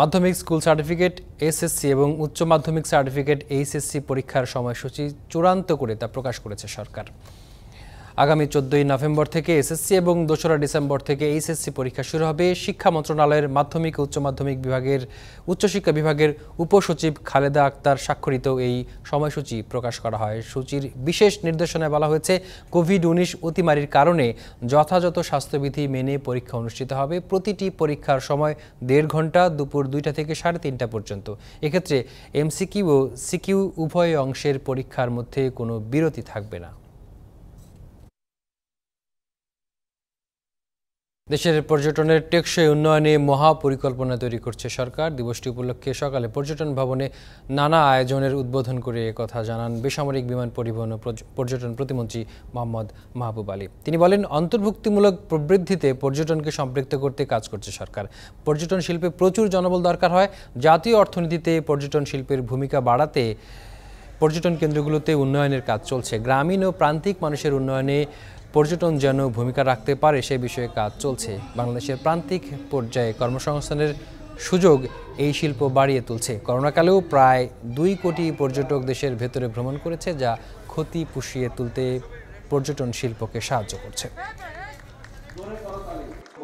মাধ্যমিক school certificate SSC এবং উচ্চ মাধ্যমিক সার্টিফিকেট এইচএসসি পরীক্ষার সময়সূচি চূড়ান্ত করে তা প্রকাশ করেছে সরকার আগামী চোদ্দই নভেম্বর থেকে এসএসসি এবং দোসরা ডিসেম্বর থেকে এইচএসসি পরীক্ষা শুরু হবে শিক্ষা মন্ত্রণালয়ের মাধ্যমিক ও উচ্চ মাধ্যমিক বিভাগের উচ্চশিক্ষা বিভাগের উপসচিব খালেদা আক্তার স্বাক্ষরিত এই সময়সূচি প্রকাশ করা হয় সূচির বিশেষ নির্দেশনায় বলা হয়েছে কোভিড উনিশ অতিমারির কারণে যথাযথ স্বাস্থ্যবিধি মেনে পরীক্ষা অনুষ্ঠিত হবে প্রতিটি পরীক্ষার সময় দেড় ঘন্টা দুপুর দুইটা থেকে সাড়ে তিনটা পর্যন্ত এক্ষেত্রে এমসিকিউ ও সিকিউ উভয় অংশের পরীক্ষার মধ্যে কোনো বিরতি থাকবে না দেশের পর্যটনের টেকসই উন্নয়নে মহাপরিকল্পনা তৈরি করছে সরকার দিবসটি উপলক্ষে সকালে পর্যটন ভবনে নানা আয়োজনের উদ্বোধন করে কথা জানান বেসামরিক বিমান পরিবহন পর্যটন প্রতিমন্ত্রী মোহাম্মদ মাহবুব আলী তিনি বলেন অন্তর্ভুক্তিমূলক প্রবৃদ্ধিতে পর্যটনকে সম্পৃক্ত করতে কাজ করছে সরকার পর্যটন শিল্পে প্রচুর জনবল দরকার হয় জাতীয় অর্থনীতিতে পর্যটন শিল্পের ভূমিকা বাড়াতে পর্যটন কেন্দ্রগুলোতে উন্নয়নের কাজ চলছে গ্রামীণ ও প্রান্তিক মানুষের উন্নয়নে পর্যটন যেন ভূমিকা রাখতে পারে সে বিষয়ে কাজ চলছে বাংলাদেশের প্রান্তিক পর্যায়ে কর্মসংস্থানের সুযোগ এই শিল্প বাড়িয়ে তুলছে করোনাকালেও প্রায় দুই কোটি পর্যটক দেশের ভেতরে ভ্রমণ করেছে যা ক্ষতি পুষিয়ে তুলতে পর্যটন শিল্পকে সাহায্য করছে